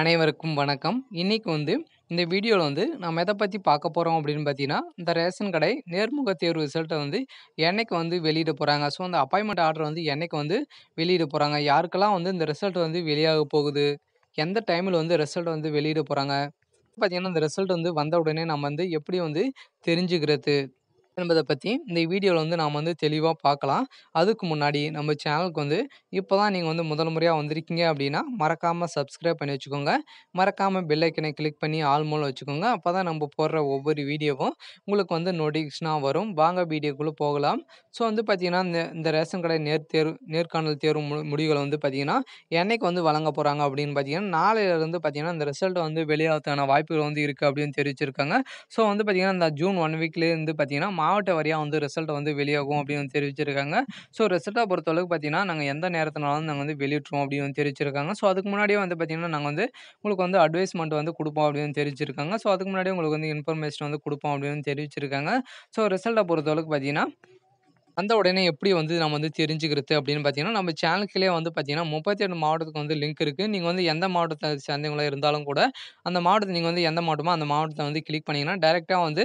அனைவருக்கும் வணக்கம் இன்றைக்கி வந்து இந்த வீடியோவில் வந்து நம்ம எதை பற்றி பார்க்க போகிறோம் அப்படின்னு பார்த்தீங்கன்னா இந்த ரேஷன் கடை நேர்முக தேர்வு ரிசல்ட்டை வந்து என்னைக்கு வந்து வெளியிட போகிறாங்க ஸோ அந்த அப்பாயின்மெண்ட் ஆர்டர் வந்து என்னைக்கு வந்து வெளியிட போகிறாங்க யாருக்கெல்லாம் வந்து இந்த ரிசல்ட் வந்து வெளியாக போகுது எந்த டைமில் வந்து ரிசல்ட் வந்து வெளியிட போகிறாங்க பார்த்திங்கன்னா இந்த ரிசல்ட் வந்து வந்த உடனே நம்ம வந்து எப்படி வந்து தெரிஞ்சுக்கிறது என்பதை பற்றி இந்த வீடியோவில் வந்து நாம் வந்து தெளிவாக பார்க்கலாம் அதுக்கு முன்னாடி நம்ம சேனலுக்கு வந்து இப்போ தான் நீங்கள் வந்து முதல் முறையாக வந்திருக்கீங்க அப்படின்னா மறக்காமல் சப்ஸ்கிரைப் பண்ணி வச்சுக்கோங்க மறக்காமல் பெல்லைக்கனை கிளிக் பண்ணி ஆல் மூலம் வச்சுக்கோங்க அப்போ தான் நம்ம போடுற ஒவ்வொரு வீடியோவும் உங்களுக்கு வந்து நோட்டிஃபிகேஷனாக வரும் வாங்க வீடியோக்குள்ளே போகலாம் ஸோ வந்து பார்த்திங்கன்னா இந்த இந்த ரேஷன் கடை நேர் தேர்வு நேர்காணல் தேர்வு முடிவுகளை வந்து பார்த்திங்கன்னா என்றைக்கு வந்து வழங்க போகிறாங்க அப்படின்னு பார்த்தீங்கன்னா நாளையிலேருந்து பார்த்திங்கன்னா இந்த ரிசல்ட்டை வந்து வெளியாகிறதுக்கான வாய்ப்புகள் வந்து இருக்குது அப்படின்னு தெரிவிச்சிருக்காங்க ஸோ வந்து பார்த்திங்கன்னா இந்த ஜூன் ஒன் வீக்லேருந்து பார்த்திங்கன்னா மாவட்ட வரியாக வந்து ரிசல்ட் வந்து வெளியாகும் அப்படின்னு தெரிவிச்சிருக்காங்க ஸோ ரிசல்ட்டை பொறுத்தளவுக்கு பார்த்தீங்கன்னா நாங்கள் எந்த நேரத்தினாலும் நாங்கள் வந்து வெளியிட்டுருவோம் அப்படின்னு தெரிவிச்சிருக்காங்க ஸோ அதுக்கு முன்னாடியே வந்து பார்த்திங்கன்னா நாங்கள் வந்து உங்களுக்கு வந்து அட்வைஸ்மெண்ட் வந்து கொடுப்போம் அப்படின்னு தெரிவிச்சிருக்காங்க ஸோ அதுக்கு முன்னாடியே உங்களுக்கு வந்து இன்ஃபர்மேஷன் வந்து கொடுப்போம் அப்படின்னு தெரிவிச்சிருக்காங்க ஸோ ரிசல்ட்டை பொறுத்தளவுக்கு பார்த்தீங்கன்னா அந்த உடனே எப்படி வந்து நம்ம வந்து தெரிஞ்சுக்கிறது அப்படின்னு பார்த்தீங்கன்னா நம்ம சேனலுக்குள்ளே வந்து பார்த்தீங்கன்னா முப்பத்தி ரெண்டு மாவட்டத்துக்கு வந்து லிங்க் இருக்குது நீங்கள் வந்து எந்த மாவட்டத்தை சேர்ந்தவங்களாக இருந்தாலும் கூட அந்த மாவட்டத்தை நீங்கள் வந்து எந்த மாவட்டமோ அந்த மாவட்டத்தை வந்து கிளிக் பண்ணிங்கன்னா டேரெக்டாக வந்து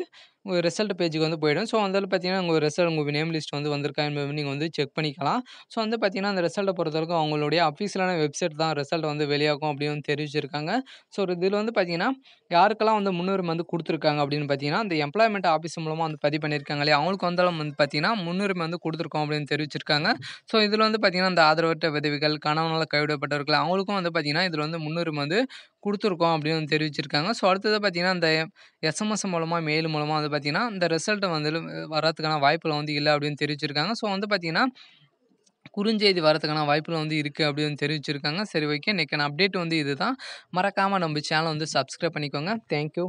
உங்கள் ரிசல்ட் பேஜுக்கு வந்து போயிடும் ஸோ அதில் பார்த்தீங்கன்னா உங்கள் ரிசல்ட் உங்கள் நேம் லிஸ்ட் வந்து வந்திருக்கா என்பது நீங்கள் வந்து செக் பண்ணிக்கலாம் ஸோ வந்து பார்த்தீங்கன்னா அந்த ரிசல்ட்டை பொறுத்தவரைக்கும் அவங்களுடைய அஃபீஷியலான வெப்சைட் தான் ரிசல்ட் வந்து வெளியாகும் அப்படின்னு தெரிவிச்சிருக்காங்க ஸோ இதில் வந்து பார்த்தீங்கன்னா யாருக்கெல்லாம் வந்து முன்னுரிமை வந்து கொடுத்துருக்காங்க அப்படின்னு பார்த்தீங்கன்னா அந்த எம்ப்ளாய்மெண்ட் ஆஃபீஸ் மூலமாக வந்து பதிவு பண்ணியிருக்காங்க இல்லையா அவங்களுக்கு வந்தாலும் வந்து பார்த்தீங்கன்னா முன்னுரிமை வந்து கொடுத்துருக்கோம் அப்படின்னு தெரிவிச்சிருக்காங்க ஸோ இதில் வந்து பார்த்தீங்கன்னா அந்த ஆதரவற்ற விதவிகள் கணவனால் கைவிடப்பட்டவர்கள் அவங்களுக்கும் வந்து பார்த்தீங்கன்னா இதில் வந்து முன்னுரிமை வந்து கொடுத்துருக்கோம் அப்படின்னு தெரிவிச்சிருக்காங்க ஸோ அடுத்தது பார்த்தீங்கன்னா அந்த எஸ்எம்எஸ் மூலமாக மெயில் மூலமாக வந்து பார்த்திங்கன்னா இந்த ரிசல்ட்டை வந்து வரதுக்கான வாய்ப்புகள் வந்து இல்லை அப்படின்னு தெரிவிச்சிருக்காங்க ஸோ வந்து பார்த்திங்கன்னா குறுஞ்செய்தி வரதுக்கான வாய்ப்புகள் வந்து இருக்குது அப்படின்னு தெரிவிச்சிருக்காங்க சரி ஓகே இன்றைக்கான அப்டேட் வந்து இதுதான் மறக்காமல் நம்ம சேனல் வந்து சப்ஸ்கிரைப் பண்ணிக்கோங்க தேங்க்யூ